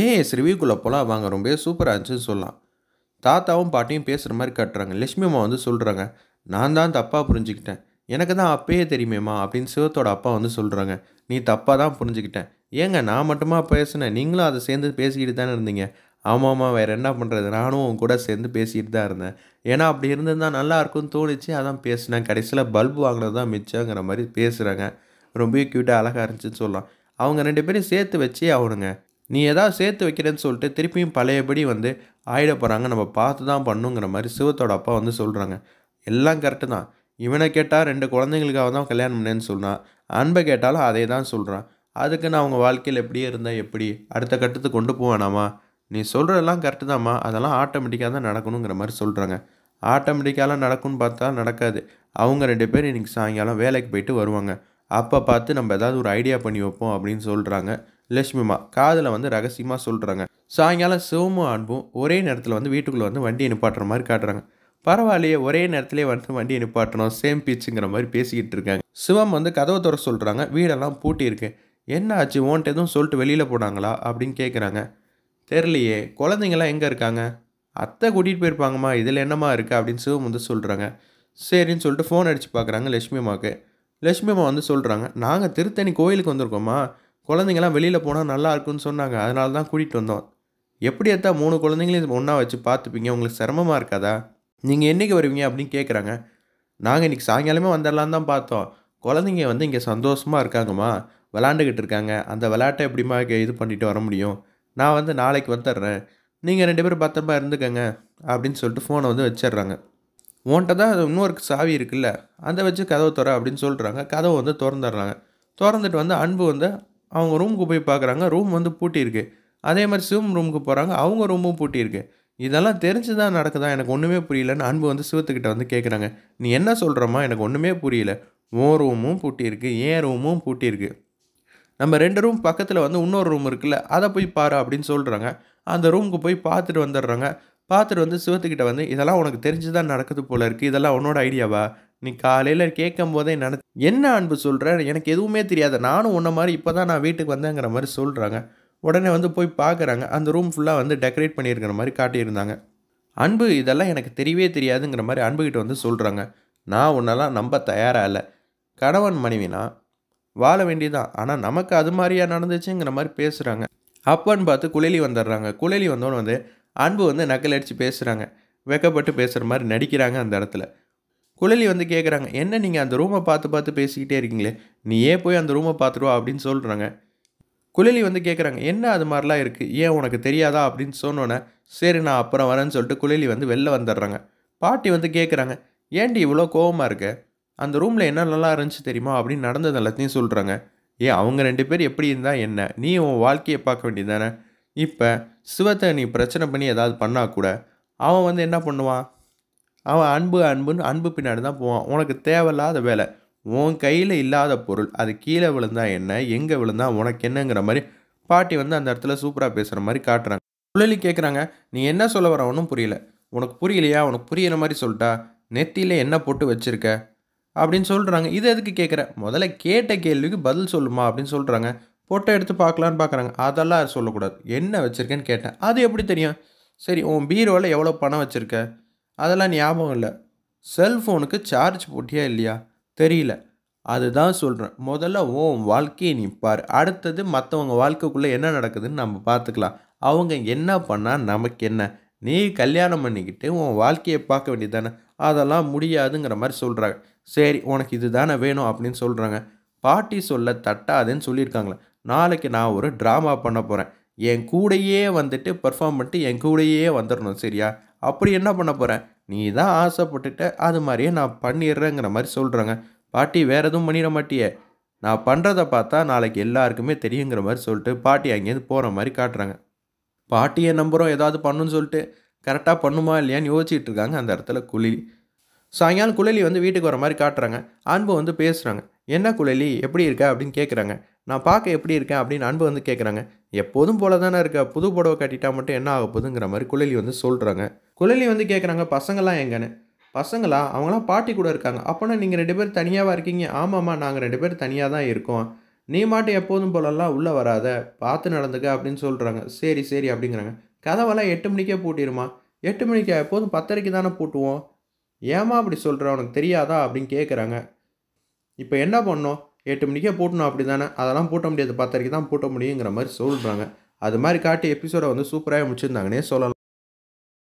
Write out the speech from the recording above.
ஏன் ரிவ்யூக்குள்ளே போகலாம் வாங்க ரொம்பவே சூப்பராக இருந்துச்சுன்னு சொல்லலாம் தாத்தாவும் பாட்டியும் பேசுகிற மாதிரி காட்டுறாங்க லட்சுமி அம்மா வந்து சொல்கிறாங்க நான் தான் தப்பாக புரிஞ்சுக்கிட்டேன் எனக்கு தான் அப்பயே தெரியுமேம்மா அப்படின்னு சிவத்தோட அப்பா வந்து சொல்கிறாங்க நீ தப்பாக தான் புரிஞ்சுக்கிட்டேன் ஏங்க நான் மட்டுமா பேசினேன் நீங்களும் அதை சேர்ந்து பேசிக்கிட்டு தானே இருந்தீங்க ஆமாம்மா வேறு என்ன பண்ணுறது நானும் உங்க கூட சேர்ந்து பேசிக்கிட்டு தான் இருந்தேன் ஏன்னா அப்படி இருந்திருந்தால் நல்லா இருக்கும்னு தோணுச்சு அதான் பேசினேன் கடைசியில் பல்பு வாங்கினது தான் மிச்சங்கிற மாதிரி பேசுகிறாங்க ரொம்பவே க்யூட்டாக அழகாக இருந்துச்சுன்னு சொல்லலாம் அவங்க ரெண்டு பேரும் சேர்த்து வச்சே ஆகணுங்க நீ ஏதாவது சேர்த்து வைக்கிறேன்னு சொல்லிட்டு திருப்பியும் பழையபடி வந்து ஆயிட போகிறாங்க நம்ம பார்த்து தான் பண்ணுங்கிற மாதிரி சிவத்தோட அப்பா வந்து சொல்கிறாங்க எல்லாம் கரெக்டு தான் இவனை கேட்டால் ரெண்டு குழந்தைங்களுக்காக தான் கல்யாணம் பண்ணேன்னு சொல்கிறான் அன்பை கேட்டாலும் அதே தான் சொல்கிறான் அதுக்கு நான் அவங்க வாழ்க்கையில் எப்படியே இருந்தால் எப்படி அடுத்த கட்டத்துக்கு கொண்டு போவேனாமா நீ சொல்கிறதெல்லாம் கரெக்டு தாம்மா அதெல்லாம் ஆட்டோமேட்டிக்காக தான் நடக்கணுங்கிற மாதிரி சொல்கிறாங்க ஆட்டோமேட்டிக்காலாம் நடக்கும்னு பார்த்தா நடக்காது அவங்க ரெண்டு பேரும் இன்றைக்கி சாயங்காலம் வேலைக்கு போயிட்டு வருவாங்க அப்போ பார்த்து நம்ம ஏதாவது ஒரு ஐடியா பண்ணி வைப்போம் அப்படின்னு சொல்கிறாங்க லட்சுமிமா காதில் வந்து ரகசியமாக சொல்கிறாங்க சாயங்காலம் சிவமும் அன்பும் ஒரே நேரத்தில் வந்து வீட்டுக்குள்ளே வந்து வண்டியை நிப்பாட்டுற மாதிரி காட்டுறாங்க பரவாயில்லையே ஒரே நேரத்திலே வந்து வண்டியை நிப்பாட்டணும் சேம் பீச்சுங்கிற மாதிரி பேசிக்கிட்டு இருக்காங்க சிவம் வந்து கதவை தர சொல்கிறாங்க வீடெல்லாம் பூட்டியிருக்கேன் என்ன ஆச்சு ஓன்ட்டு எதுவும் சொல்லிட்டு வெளியில் போனாங்களா அப்படின்னு கேட்குறாங்க தெரிலையே குழந்தைங்களாம் எங்கே இருக்காங்க அத்தை கூட்டிகிட்டு போயிருப்பாங்கம்மா இதில் என்னம்மா இருக்குது அப்படின்னு சிவம் வந்து சொல்கிறாங்க சரின்னு சொல்லிட்டு ஃபோன் அடித்து பார்க்குறாங்க லட்சுமி அம்மாவுக்கு லட்சுமி அம்மா வந்து சொல்கிறாங்க நாங்கள் திருத்தணி கோயிலுக்கு வந்திருக்கோம்மா குழந்தைங்களாம் வெளியில் போனால் நல்லா இருக்குன்னு சொன்னாங்க அதனால தான் கூட்டிகிட்டு வந்தோம் எப்படி எடுத்தா மூணு குழந்தைங்களையும் ஒன்றா வச்சு பார்த்துப்பீங்க உங்களுக்கு சிரமமாக இருக்காதா நீங்கள் என்றைக்கு வருவீங்க அப்படின்னு கேட்குறாங்க நாங்கள் இன்றைக்கி சாயங்காலமே வந்துடலான்னு தான் பார்த்தோம் குழந்தைங்க வந்து இங்கே சந்தோஷமாக இருக்காங்கம்மா விளாண்டுக்கிட்டு இருக்காங்க அந்த விளையாட்டை எப்படிமா இது பண்ணிட்டு வர முடியும் நான் வந்து நாளைக்கு வந்துடுறேன் நீங்கள் ரெண்டு பேரும் பத்திரமா இருந்துக்கங்க அப்படின்னு சொல்லிட்டு ஃபோனை வந்து வச்சிடுறாங்க உன்கிட்ட தான் இன்னொரு சாவி இருக்குல்ல அதை வச்சு கதவை திற அப்படின்னு சொல்கிறாங்க கதவை வந்து திறந்துடுறாங்க திறந்துட்டு வந்து அன்பு வந்து அவங்க ரூமுக்கு போய் பார்க்குறாங்க ரூம் வந்து பூட்டியிருக்கு அதே மாதிரி சிவம் ரூமுக்கு போகிறாங்க அவங்க ரூமும் பூட்டியிருக்கு இதெல்லாம் தெரிஞ்சு தான் நடக்குதா எனக்கு ஒன்றுமே புரியலன்னு அன்பு வந்து சிவத்துக்கிட்ட வந்து கேட்குறாங்க நீ என்ன சொல்கிறோமா எனக்கு ஒன்றுமே புரியல ஓ ரூமும் பூட்டியிருக்கு ஏன் ரூமும் பூட்டியிருக்கு நம்ம ரெண்டு ரூம் பக்கத்தில் வந்து இன்னொரு ரூம் இருக்குல்ல அதை போய் பாரு அப்படின்னு சொல்கிறாங்க அந்த ரூமுக்கு போய் பார்த்துட்டு வந்துடுறாங்க பார்த்துட்டு வந்து சிவத்துக்கிட்ட வந்து இதெல்லாம் உனக்கு தெரிஞ்சு தான் நடக்குது போல இருக்குது இதெல்லாம் உன்னோட ஐடியாவா நீ காலையில் கேட்கும் போதே நின என்ன அன்பு சொல்கிற எனக்கு எதுவுமே தெரியாது நானும் உன்ன மாதிரி இப்போ தான் நான் வீட்டுக்கு வந்தேங்கிற மாதிரி சொல்கிறாங்க உடனே வந்து போய் பார்க்குறாங்க அந்த ரூம் ஃபுல்லாக வந்து டெக்கரேட் பண்ணியிருக்கிற மாதிரி காட்டியிருந்தாங்க அன்பு இதெல்லாம் எனக்கு தெரியவே தெரியாதுங்கிற மாதிரி அன்புக்கிட்ட வந்து சொல்கிறாங்க நான் உன்னெல்லாம் நம்ப தயாராக இல்லை கணவன் மனைவினா வாழ வேண்டியதான் ஆனால் நமக்கு அது மாதிரியா நடந்துச்சுங்கிற மாதிரி பேசுகிறாங்க அப்பன்னு பார்த்து குழலி வந்துடுறாங்க குழலி வந்தோன்னு வந்து அன்பு வந்து நக்கல் அடித்து பேசுகிறாங்க வெக்கப்பட்டு பேசுகிற மாதிரி நடிக்கிறாங்க அந்த இடத்துல குழலி வந்து கேட்குறாங்க என்ன நீங்கள் அந்த ரூமை பார்த்து பார்த்து பேசிக்கிட்டே இருக்கீங்களே நீ ஏன் போய் அந்த ரூமை பார்த்துருவா அப்படின்னு சொல்கிறாங்க குழலி வந்து கேட்குறாங்க என்ன அது மாதிரிலாம் இருக்குது ஏன் உனக்கு தெரியாதா அப்படின்னு சொன்னோன்னே சரி நான் அப்புறம் வரேன்னு சொல்லிட்டு குழலி வந்து வெளில வந்துடுறாங்க பாட்டி வந்து கேட்குறாங்க ஏன்டி இவ்வளோ கோவமாக இருக்க அந்த ரூமில் என்ன நல்லா இருந்துச்சு தெரியுமா அப்படின்னு நடந்தது எல்லாத்தையும் சொல்கிறாங்க ஏன் அவங்க ரெண்டு பேர் எப்படி இருந்தால் என்ன நீ உன் வாழ்க்கையை பார்க்க வேண்டியது தானே இப்போ சிவத்தை நீ பிரச்சனை பண்ணி ஏதாவது பண்ணால் கூட அவன் வந்து என்ன பண்ணுவான் அவன் அன்பு அன்புன்னு அன்பு பின்னாடி தான் போவான் உனக்கு தேவையில்லாத வேலை உன் கையில் இல்லாத பொருள் அது கீழே விழுந்தா என்ன எங்கே விழுந்தா உனக்கு என்னங்கிற மாதிரி பாட்டி வந்து அந்த இடத்துல சூப்பராக பேசுகிற மாதிரி காட்டுறாங்க புள்ளலி கேட்குறாங்க நீ என்ன சொல்ல வர ஒன்றும் புரியல உனக்கு புரியலையா உனக்கு புரியிற மாதிரி சொல்லிட்டா நெத்தியில் என்ன போட்டு வச்சுருக்க அப்படின்னு சொல்கிறாங்க இது எதுக்கு கேட்குற முதல்ல கேட்ட கேள்விக்கு பதில் சொல்லுமா அப்படின்னு சொல்கிறாங்க ஃபோட்டோ எடுத்து பார்க்கலான்னு பார்க்குறாங்க அதெல்லாம் சொல்லக்கூடாது என்ன வச்சுருக்கேன்னு கேட்டேன் அது எப்படி தெரியும் சரி உன் பீரோவில் எவ்வளோ பணம் வச்சுருக்க அதெல்லாம் ஞாபகம் இல்லை செல்ஃபோனுக்கு சார்ஜ் போட்டியா இல்லையா தெரியல அதுதான் சொல்கிறேன் முதல்ல உன் வாழ்க்கையை நீ பார் அடுத்தது மற்றவங்க வாழ்க்கைக்குள்ளே என்ன நடக்குதுன்னு நம்ம பார்த்துக்கலாம் அவங்க என்ன பண்ணால் நமக்கு என்ன நீ கல்யாணம் பண்ணிக்கிட்டு உன் வாழ்க்கையை பார்க்க வேண்டியது தானே அதெல்லாம் முடியாதுங்கிற மாதிரி சொல்கிறாங்க சரி உனக்கு இது தானே வேணும் அப்படின்னு சொல்கிறாங்க பாட்டி சொல்ல தட்டாதுன்னு சொல்லியிருக்காங்களே நாளைக்கு நான் ஒரு ட்ராமா பண்ண போகிறேன் என் கூடையே வந்துட்டு பெர்ஃபார்ம் பண்ணிட்டு என் கூடையே வந்துடணும் சரியா அப்படி என்ன பண்ண போகிறேன் நீ தான் ஆசைப்பட்டுட்ட அது மாதிரியே நான் பண்ணிடுறேங்கிற மாதிரி சொல்கிறேங்க பாட்டி வேறு எதுவும் பண்ணிட மாட்டியே நான் பண்ணுறதை பார்த்தா நாளைக்கு எல்லாருக்குமே தெரியுங்கிற மாதிரி சொல்லிட்டு பாட்டி அங்கேருந்து போகிற மாதிரி காட்டுறாங்க பாட்டியை நம்புகிறோம் ஏதாவது பண்ணுன்னு சொல்லிட்டு கரெக்டாக பண்ணுமா இல்லையான்னு யோசிச்சுட்டு இருக்காங்க அந்த இடத்துல குளிலி சாயங்காலம் குளிலி வந்து வீட்டுக்கு வர மாதிரி காட்டுறாங்க அன்பு வந்து பேசுகிறாங்க என்ன குழலி எப்படி இருக்க அப்படின்னு கேட்குறாங்க நான் பார்க்க எப்படி இருக்கேன் அப்படின்னு அன்பு வந்து கேட்குறாங்க எப்போதும் போல தானே இருக்க புது புடவை கட்டிட்டா மட்டும் என்ன ஆக போகுதுங்கிற மாதிரி குழலி வந்து சொல்கிறாங்க குழலி வந்து கேட்குறாங்க பசங்களாம் எங்கன்னு பசங்களா அவங்களாம் பாட்டி கூட இருக்காங்க அப்போனா நீங்கள் ரெண்டு பேர் தனியாகவா இருக்கீங்க ஆமாம்மா நாங்கள் ரெண்டு பேர் தனியாக தான் இருக்கோம் நீ மாட்டும் எப்போதும் போலலாம் உள்ளே வராத பார்த்து நடந்துக்க அப்படின்னு சொல்கிறாங்க சரி சரி அப்படிங்கிறாங்க கதவெல்லாம் எட்டு மணிக்கே பூட்டிடுமா எட்டு மணிக்கு எப்போதும் பத்தரைக்கு தானே பூட்டுவோம் ஏமா அப்படி சொல்கிற உனக்கு தெரியாதா அப்படின்னு கேட்குறாங்க இப்போ என்ன பண்ணோம் எட்டு மணிக்கே போட்டணும் அப்படி தானே அதெல்லாம் பூட்ட முடியாது பத்தரைக்கு தான் பூட்ட முடியுங்கிற மாதிரி சொல்கிறாங்க அது மாதிரி காட்டி எபிசோடை வந்து சூப்பராக முடிச்சிருந்தாங்கன்னே சொல்லலாம்